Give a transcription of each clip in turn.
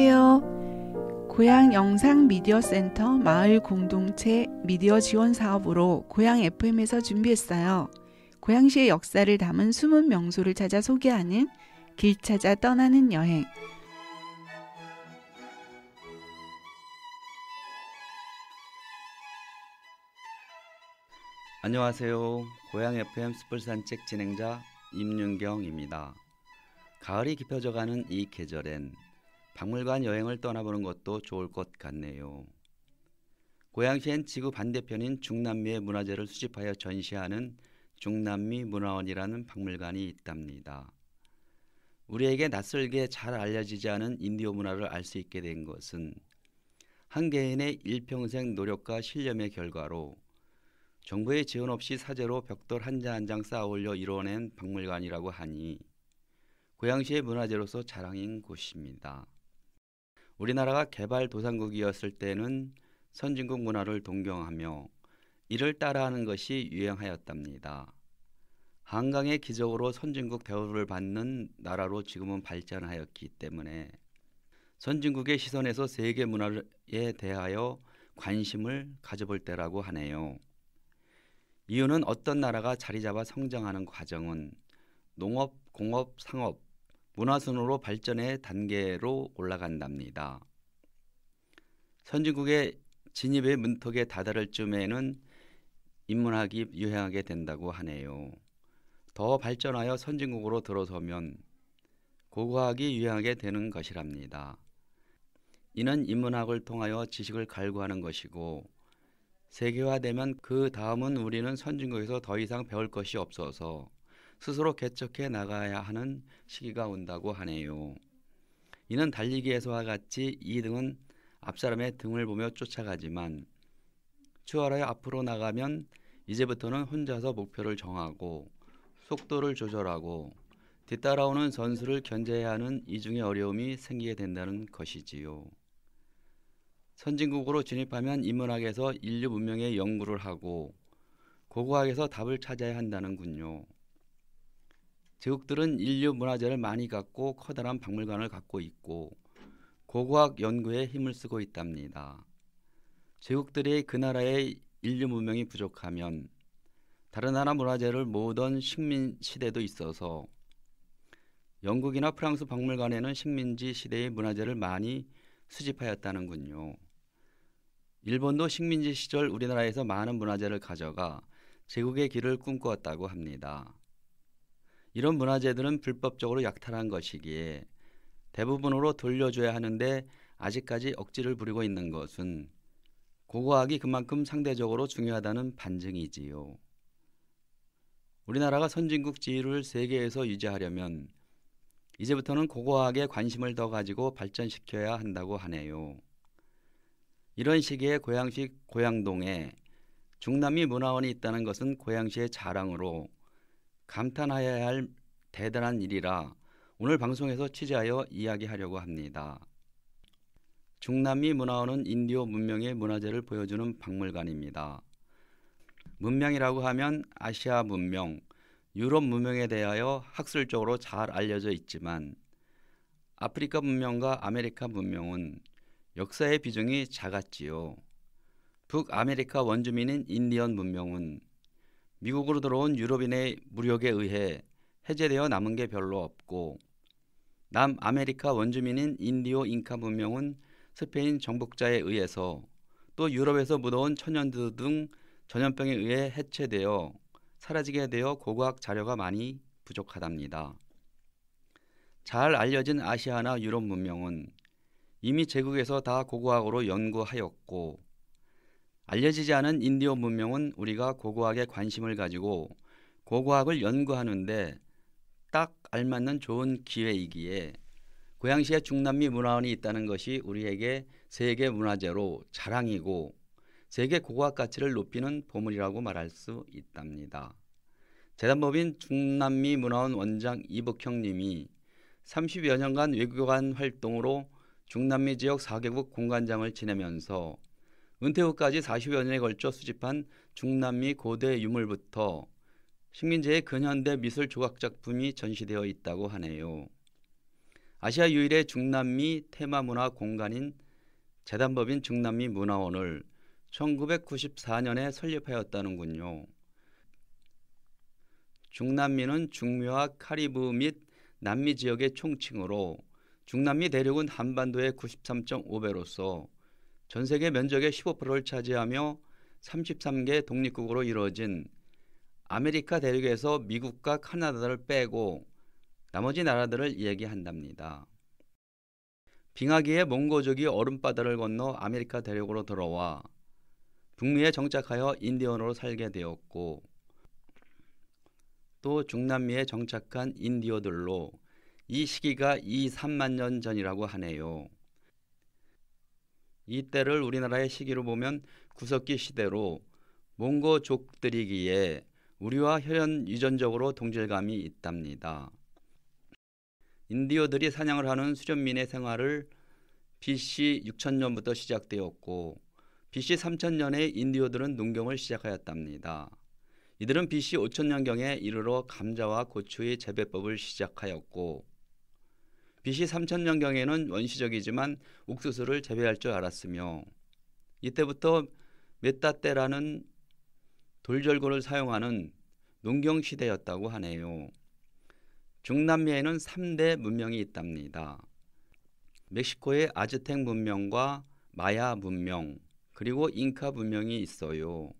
안녕하세요. 고향 영상 미디어 센터 마을 공동체 미디어 지원 사업으로 고향 FM에서 준비했어요. 고향시의 역사를 담은 숨은 명소를 찾아 소개하는 길 찾아 떠나는 여행. 안녕하세요. 고향 FM 숯불 산책 진행자 임윤경입니다. 가을이 깊어져가는 이 계절엔 박물관 여행을 떠나보는 것도 좋을 것 같네요. 고양시엔 지구 반대편인 중남미의 문화재를 수집하여 전시하는 중남미 문화원이라는 박물관이 있답니다. 우리에게 낯설게 잘 알려지지 않은 인디오 문화를 알 수 있게 된 것은 한 개인의 일평생 노력과 실념의 결과로 정부의 지원 없이 사제로 벽돌 한 장 한 장 쌓아 올려 이뤄낸 박물관이라고 하니 고양시의 문화재로서 자랑인 곳입니다. 우리나라가 개발도상국이었을 때는 선진국 문화를 동경하며 이를 따라하는 것이 유행하였답니다. 한강의 기적으로 선진국 대우를 받는 나라로 지금은 발전하였기 때문에 선진국의 시선에서 세계 문화에 대하여 관심을 가져볼 때라고 하네요. 이유는 어떤 나라가 자리 잡아 성장하는 과정은 농업, 공업, 상업, 문화순으로 발전의 단계로 올라간답니다. 선진국의 진입의 문턱에 다다를 쯤에는 인문학이 유행하게 된다고 하네요. 더 발전하여 선진국으로 들어서면 고고학이 유행하게 되는 것이랍니다. 이는 인문학을 통하여 지식을 갈구하는 것이고 세계화되면 그 다음은 우리는 선진국에서 더 이상 배울 것이 없어서 스스로 개척해 나가야 하는 시기가 온다고 하네요. 이는 달리기에서와 같이 2등은 앞사람의 등을 보며 쫓아가지만 추월하여 앞으로 나가면 이제부터는 혼자서 목표를 정하고 속도를 조절하고 뒤따라오는 선수를 견제해야 하는 이중의 어려움이 생기게 된다는 것이지요. 선진국으로 진입하면 인문학에서 인류 문명의 연구를 하고 고고학에서 답을 찾아야 한다는군요. 제국들은 인류 문화재를 많이 갖고 커다란 박물관을 갖고 있고 고고학 연구에 힘을 쓰고 있답니다. 제국들이 그 나라의 인류 문명이 부족하면 다른 나라 문화재를 모으던 식민 시대도 있어서 영국이나 프랑스 박물관에는 식민지 시대의 문화재를 많이 수집하였다는군요. 일본도 식민지 시절 우리나라에서 많은 문화재를 가져가 제국의 길을 꿈꾸었다고 합니다. 이런 문화재들은 불법적으로 약탈한 것이기에 대부분으로 돌려줘야 하는데 아직까지 억지를 부리고 있는 것은 고고학이 그만큼 상대적으로 중요하다는 반증이지요. 우리나라가 선진국 지위를 세계에서 유지하려면 이제부터는 고고학에 관심을 더 가지고 발전시켜야 한다고 하네요. 이런 시기에 고양시 고양동에 중남미 문화원이 있다는 것은 고양시의 자랑으로 감탄하여야 할 대단한 일이라 오늘 방송에서 취재하여 이야기하려고 합니다. 중남미 문화원은 인디오 문명의 문화재를 보여주는 박물관입니다. 문명이라고 하면 아시아 문명, 유럽 문명에 대하여 학술적으로 잘 알려져 있지만 아프리카 문명과 아메리카 문명은 역사의 비중이 작았지요. 북아메리카 원주민인 인디언 문명은 미국으로 들어온 유럽인의 무력에 의해 해제되어 남은 게 별로 없고 남아메리카 원주민인 인디오 잉카 문명은 스페인 정복자에 의해서 또 유럽에서 묻어온 천연두 등 전염병에 의해 해체되어 사라지게 되어 고고학 자료가 많이 부족하답니다. 잘 알려진 아시아나 유럽 문명은 이미 제국에서 다 고고학으로 연구하였고 알려지지 않은 인디오 문명은 우리가 고고학에 관심을 가지고 고고학을 연구하는데 딱 알맞는 좋은 기회이기에 고양시에 중남미 문화원이 있다는 것이 우리에게 세계 문화재로 자랑이고 세계 고고학 가치를 높이는 보물이라고 말할 수 있답니다. 재단법인 중남미 문화원 원장 이복형 님이 30여 년간 외교관 활동으로 중남미 지역 4개국 공관장을 지내면서 은퇴 후까지 40여 년에 걸쳐 수집한 중남미 고대 유물부터 식민지의 근현대 미술 조각 작품이 전시되어 있다고 하네요. 아시아 유일의 중남미 테마 문화 공간인 재단법인 중남미 문화원을 1994년에 설립하였다는군요. 중남미는 중미와 카리브 및 남미 지역의 총칭으로 중남미 대륙은 한반도의 93.5배로서 전 세계 면적의 15%를 차지하며 33개 독립국으로 이루어진 아메리카 대륙에서 미국과 카나다를 빼고 나머지 나라들을 얘기한답니다. 빙하기에 몽고족이 얼음바다를 건너 아메리카 대륙으로 들어와 북미에 정착하여 인디언으로 살게 되었고 또 중남미에 정착한 인디어들로 이 시기가 2, 3만 년 전이라고 하네요. 이때를 우리나라의 시기로 보면 구석기 시대로 몽고족들이기에 우리와 혈연 유전적으로 동질감이 있답니다. 인디오들이 사냥을 하는 수련민의 생활을 BC 6000년부터 시작되었고 BC 3000년에 인디오들은 농경을 시작하였답니다. 이들은 BC 5000년경에 이르러 감자와 고추의 재배법을 시작하였고 BC 3000년경에는 원시적이지만 옥수수를 재배할 줄 알았으며 이때부터 메따떼라는 돌절구를 사용하는 농경 시대였다고 하네요. 중남미에는 3대 문명이 있답니다. 멕시코의 아즈텍 문명과 마야 문명, 그리고 잉카 문명이 있어요.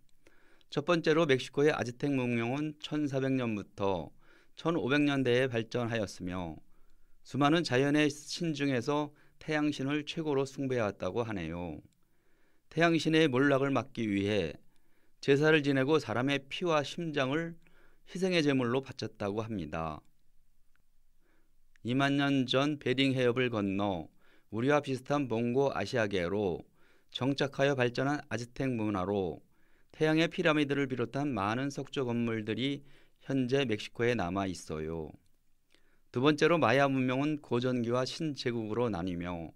첫 번째로 멕시코의 아즈텍 문명은 1400년부터 1500년대에 발전하였으며 수많은 자연의 신 중에서 태양신을 최고로 숭배해왔다고 하네요. 태양신의 몰락을 막기 위해 제사를 지내고 사람의 피와 심장을 희생의 제물로 바쳤다고 합니다. 2만 년 전 베링 해협을 건너 우리와 비슷한 몽고 아시아계로 정착하여 발전한 아즈텍 문화로 태양의 피라미드를 비롯한 많은 석조 건물들이 현재 멕시코에 남아 있어요. 두 번째로 마야 문명은 고전기와 신제국으로 나뉘며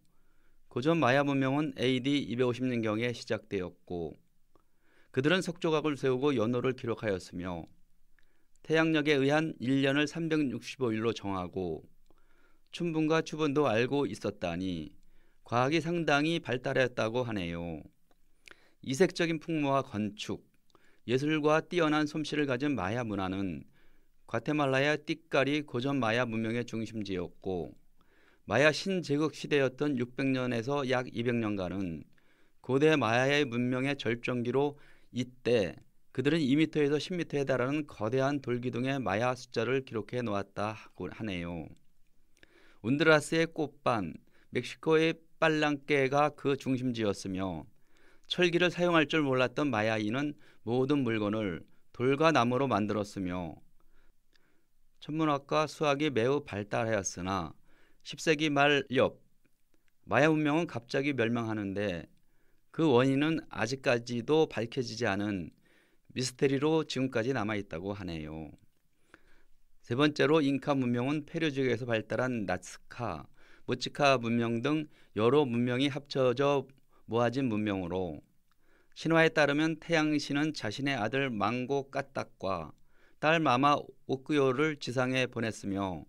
고전 마야 문명은 AD 250년경에 시작되었고 그들은 석조각을 세우고 연호를 기록하였으며 태양력에 의한 1년을 365일로 정하고 춘분과 추분도 알고 있었다니 과학이 상당히 발달했다고 하네요. 이색적인 풍모와 건축, 예술과 뛰어난 솜씨를 가진 마야 문화는 과테말라의 띠까리 고전 마야 문명의 중심지였고 마야 신제국 시대였던 600년에서 약 200년간은 고대 마야의 문명의 절정기로 이때 그들은 2 m 에서1 0 m 에 달하는 거대한 돌기둥의 마야 숫자를 기록해 놓았다 고 하네요. 운드라스의 꽃반, 멕시코의 빨랑깨가 그 중심지였으며 철기를 사용할 줄 몰랐던 마야인은 모든 물건을 돌과 나무로 만들었으며 천문학과 수학이 매우 발달하였으나 10세기 말 옆 마야 문명은 갑자기 멸망하는데 그 원인은 아직까지도 밝혀지지 않은 미스테리로 지금까지 남아 있다고 하네요. 세 번째로 잉카 문명은 페루 지역에서 발달한 나스카, 모치카 문명 등 여러 문명이 합쳐져 모아진 문명으로 신화에 따르면 태양신은 자신의 아들 망고 까딱과 딸 마마 오크요를 지상에 보냈으며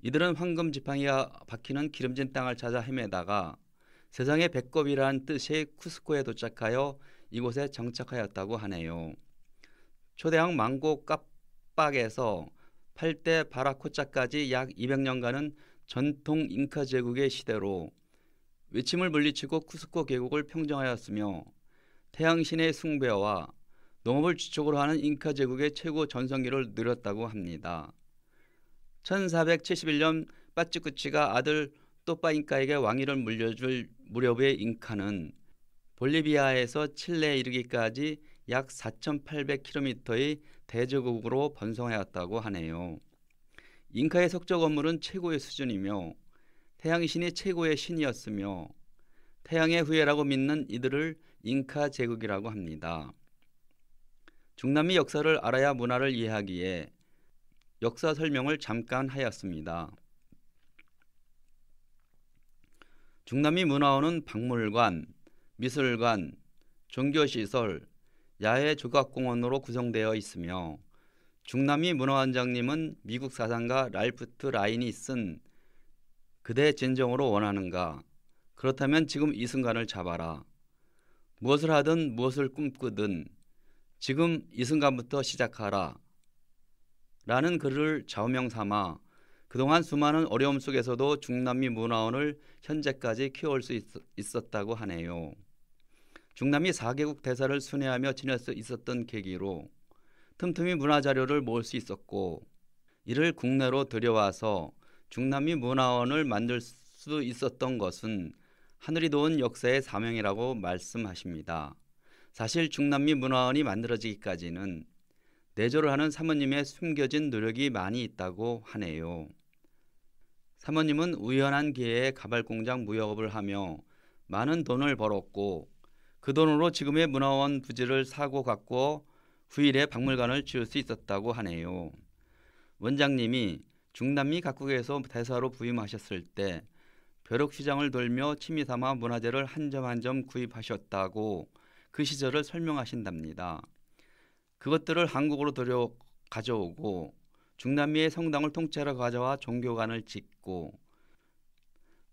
이들은 황금 지팡이와 박히는 기름진 땅을 찾아 헤매다가 세상의 배꼽이란 뜻의 쿠스코에 도착하여 이곳에 정착하였다고 하네요. 초대형 망고 깜빡에서 8대 바라코차까지 약 200년간은 전통 잉카 제국의 시대로 외침을 물리치고 쿠스코 계곡을 평정하였으며 태양신의 숭배와 농업을 주축으로 하는 잉카 제국의 최고 전성기를 누렸다고 합니다. 1471년 빠찌쿠치가 아들 또빠 잉카에게 왕위를 물려줄 무렵의 잉카는 볼리비아에서 칠레에 이르기까지 약 4,800km의 대제국으로 번성하였다고 하네요. 잉카의 석조 건물은 최고의 수준이며 태양신이 최고의 신이었으며 태양의 후예라고 믿는 이들을 잉카 제국이라고 합니다. 중남미 역사를 알아야 문화를 이해하기에 역사 설명을 잠깐 하였습니다. 중남미 문화원은 박물관, 미술관, 종교시설, 야외 조각공원으로 구성되어 있으며 중남미 문화원장님은 미국 사상가 랄프트 라인이 쓴 그대 진정으로 원하는가? 그렇다면 지금 이 순간을 잡아라. 무엇을 하든 무엇을 꿈꾸든 지금 이 순간부터 시작하라. 라는 글을 좌우명 삼아 그동안 수많은 어려움 속에서도 중남미 문화원을 현재까지 키워올 수 있었, 다고 하네요. 중남미 4개국 대사를 순회하며 지낼 수 있었던 계기로 틈틈이 문화 자료를 모을 수 있었고 이를 국내로 들여와서 중남미 문화원을 만들 수 있었던 것은 하늘이 도운 역사의 사명이라고 말씀하십니다. 사실 중남미 문화원이 만들어지기까지는 내조를 하는 사모님의 숨겨진 노력이 많이 있다고 하네요. 사모님은 우연한 기회에 가발 공장 무역업을 하며 많은 돈을 벌었고 그 돈으로 지금의 문화원 부지를 사고 갖고 후일에 박물관을 지을 수 있었다고 하네요. 원장님이 중남미 각국에서 대사로 부임하셨을 때 벼룩시장을 돌며 취미삼아 문화재를 한 점 한 점 구입하셨다고 그 시절을 설명하신답니다. 그것들을 한국으로 들여 가져오고 중남미의 성당을 통째로 가져와 종교관을 짓고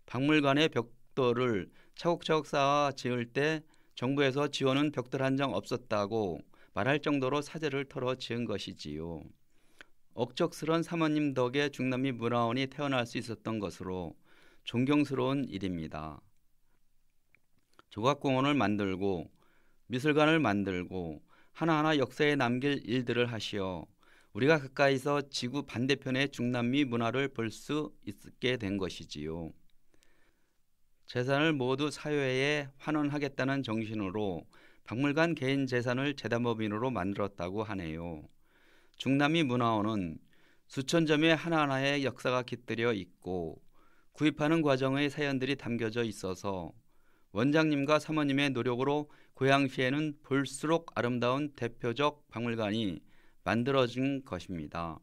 박물관의 벽돌을 차곡차곡 쌓아 지을 때 정부에서 지원은 벽돌 한 장 없었다고 말할 정도로 사재를 털어 지은 것이지요. 억적스런 사모님 덕에 중남미 문화원이 태어날 수 있었던 것으로 존경스러운 일입니다. 조각공원을 만들고 미술관을 만들고 하나하나 역사에 남길 일들을 하시어 우리가 가까이서 지구 반대편의 중남미 문화를 볼 수 있게 된 것이지요. 재산을 모두 사회에 환원하겠다는 정신으로 박물관 개인 재산을 재단법인으로 만들었다고 하네요. 중남미 문화원은 수천 점의 하나하나의 역사가 깃들여 있고 구입하는 과정의 사연들이 담겨져 있어서 원장님과 사모님의 노력으로 고양시에는 볼수록 아름다운 대표적 박물관이 만들어진 것입니다.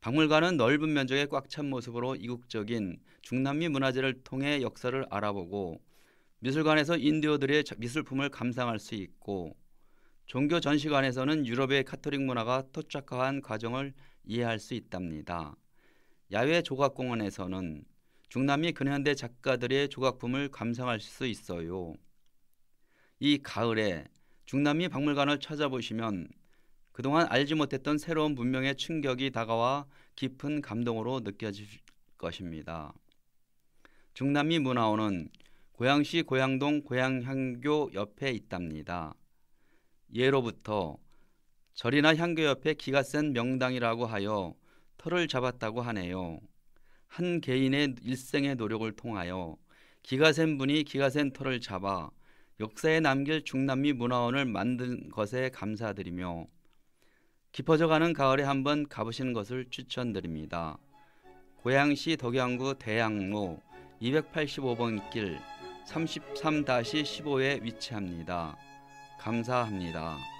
박물관은 넓은 면적에 꽉 찬 모습으로 이국적인 중남미 문화재를 통해 역사를 알아보고 미술관에서 인디오들의 미술품을 감상할 수 있고 종교 전시관에서는 유럽의 카톨릭 문화가 토착화한 과정을 이해할 수 있답니다. 야외 조각공원에서는 중남미 근현대 작가들의 조각품을 감상할 수 있어요. 이 가을에 중남미 박물관을 찾아보시면 그동안 알지 못했던 새로운 문명의 충격이 다가와 깊은 감동으로 느껴질 것입니다. 중남미 문화원은 고양시 고양동 고양향교 옆에 있답니다. 예로부터 절이나 향교 옆에 기가 센 명당이라고 하여 털을 잡았다고 하네요. 한 개인의 일생의 노력을 통하여 기가 센 분이 기가 센 터를 잡아 역사에 남길 중남미 문화원을 만든 것에 감사드리며 깊어져가는 가을에 한번 가보시는 것을 추천드립니다. 고양시 덕양구 대양로 285번 길 33-15에 위치합니다. 감사합니다.